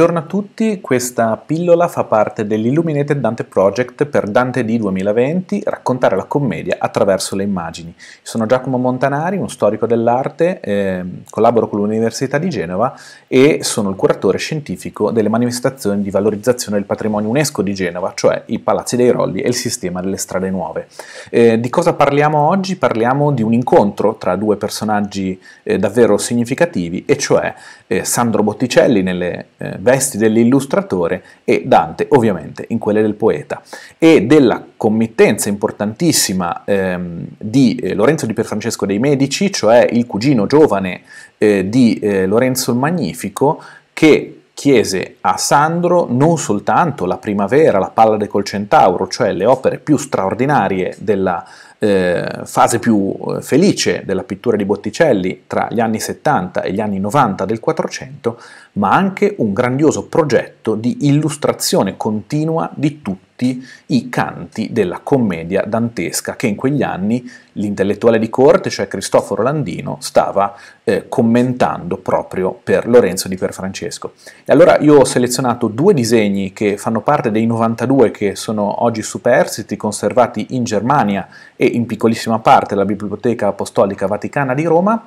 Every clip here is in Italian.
Buongiorno a tutti, questa pillola fa parte dell'Illuminated Dante Project per Dante D 2020, raccontare la commedia attraverso le immagini. Sono Giacomo Montanari, un storico dell'arte, eh, collaboro con l'Università di Genova e sono il curatore scientifico delle manifestazioni di valorizzazione del patrimonio UNESCO di Genova, cioè i Palazzi dei Rolli e il sistema delle strade nuove. Eh, di cosa parliamo oggi? Parliamo di un incontro tra due personaggi eh, davvero significativi, e cioè eh, Sandro Botticelli nelle eh, vesti dell'illustratore e Dante ovviamente in quelle del poeta e della committenza importantissima ehm, di eh, Lorenzo di Pierfrancesco dei Medici, cioè il cugino giovane eh, di eh, Lorenzo il Magnifico, che chiese a Sandro non soltanto la primavera, la Pallade col Centauro, cioè le opere più straordinarie della eh, fase più eh, felice della pittura di Botticelli tra gli anni 70 e gli anni 90 del 400, ma anche un grandioso progetto di illustrazione continua di tutto tutti i canti della commedia dantesca che in quegli anni l'intellettuale di corte, cioè Cristoforo Landino, stava eh, commentando proprio per Lorenzo di Pierfrancesco. E allora io ho selezionato due disegni che fanno parte dei 92 che sono oggi superstiti, conservati in Germania e in piccolissima parte la Biblioteca Apostolica Vaticana di Roma,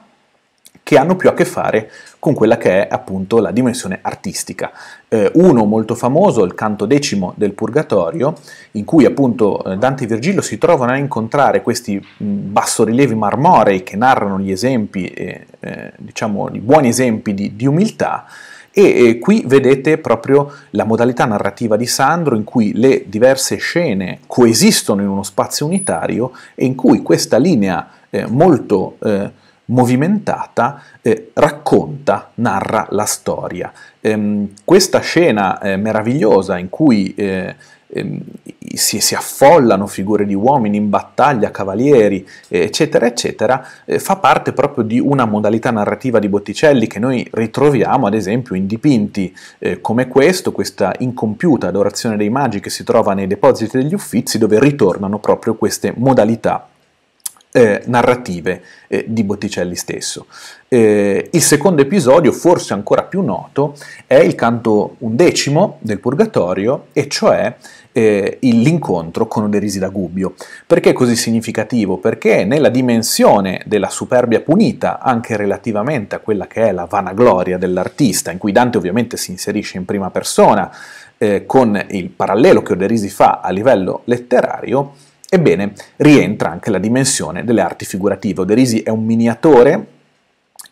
che hanno più a che fare con quella che è appunto la dimensione artistica. Eh, uno molto famoso, il canto decimo del Purgatorio, in cui appunto eh, Dante e Virgilio si trovano a incontrare questi bassorilievi marmorei che narrano gli esempi, eh, eh, diciamo, i buoni esempi di, di umiltà, e qui vedete proprio la modalità narrativa di Sandro in cui le diverse scene coesistono in uno spazio unitario e in cui questa linea eh, molto eh, movimentata, eh, racconta, narra la storia. Ehm, questa scena eh, meravigliosa in cui eh, ehm, si, si, affollano figure di uomini in battaglia, cavalieri, eh, eccetera, eccetera, eh, fa parte proprio di una modalità narrativa di Botticelli che noi ritroviamo ad esempio in dipinti eh, come questo, questa incompiuta adorazione dei magi che si trova nei depositi degli uffizi dove ritornano proprio queste modalità eh, narrative eh, di Botticelli stesso. Eh, il secondo episodio, forse ancora più noto, è il canto undecimo del Purgatorio, e cioè eh, l'incontro con Oderisi da Gubbio. Perché è così significativo? Perché nella dimensione della superbia punita, anche relativamente a quella che è la vanagloria dell'artista, in cui Dante ovviamente si inserisce in prima persona, eh, con il parallelo che Oderisi fa a livello letterario, Ebbene, rientra anche la dimensione delle arti figurative. Oderisi è un miniatore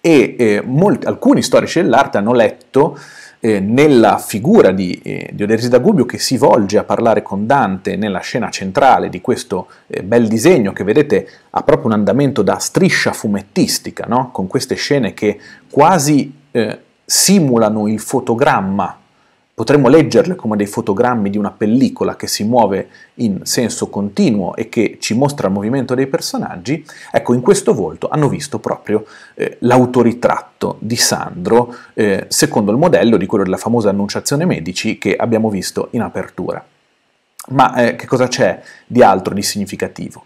e eh, molti, alcuni storici dell'arte hanno letto eh, nella figura di, eh, di Oderisi da Gubbio che si volge a parlare con Dante nella scena centrale di questo eh, bel disegno che vedete ha proprio un andamento da striscia fumettistica, no? con queste scene che quasi eh, simulano il fotogramma Potremmo leggerle come dei fotogrammi di una pellicola che si muove in senso continuo e che ci mostra il movimento dei personaggi. Ecco, in questo volto hanno visto proprio eh, l'autoritratto di Sandro eh, secondo il modello di quello della famosa Annunciazione Medici che abbiamo visto in apertura. Ma eh, che cosa c'è di altro di significativo?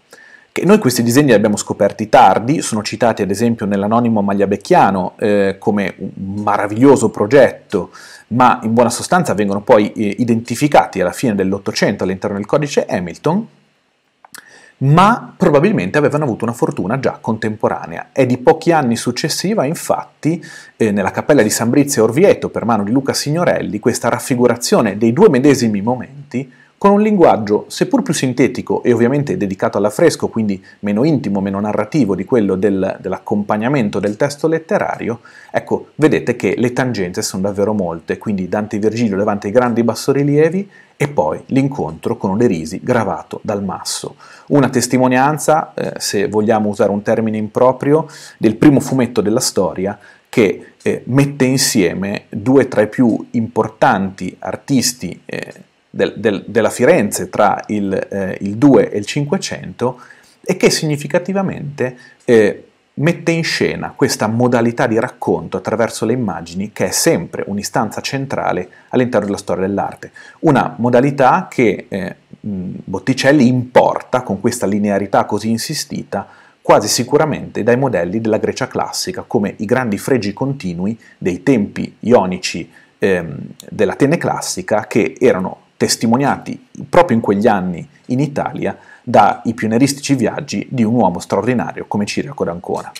Che noi questi disegni li abbiamo scoperti tardi, sono citati ad esempio nell'anonimo Magliabecchiano eh, come un meraviglioso progetto, ma in buona sostanza vengono poi eh, identificati alla fine dell'Ottocento all'interno del codice Hamilton, ma probabilmente avevano avuto una fortuna già contemporanea. È di pochi anni successiva, infatti, eh, nella cappella di San Brizio Orvieto, per mano di Luca Signorelli, questa raffigurazione dei due medesimi momenti con un linguaggio, seppur più sintetico e ovviamente dedicato all'affresco, quindi meno intimo, meno narrativo di quello del, dell'accompagnamento del testo letterario, ecco, vedete che le tangenze sono davvero molte, quindi Dante e Virgilio davanti ai grandi bassorilievi e poi l'incontro con Olerisi gravato dal masso. Una testimonianza, eh, se vogliamo usare un termine improprio, del primo fumetto della storia che eh, mette insieme due tra i più importanti artisti eh, del, del, della Firenze tra il, eh, il, 2 e il 500 e che significativamente eh, mette in scena questa modalità di racconto attraverso le immagini che è sempre un'istanza centrale all'interno della storia dell'arte, una modalità che eh, Botticelli importa con questa linearità così insistita quasi sicuramente dai modelli della Grecia classica come i grandi fregi continui dei tempi ionici ehm, dell'Atene classica che erano testimoniati proprio in quegli anni in Italia dai pionieristici viaggi di un uomo straordinario come Ciriaco d'Ancona.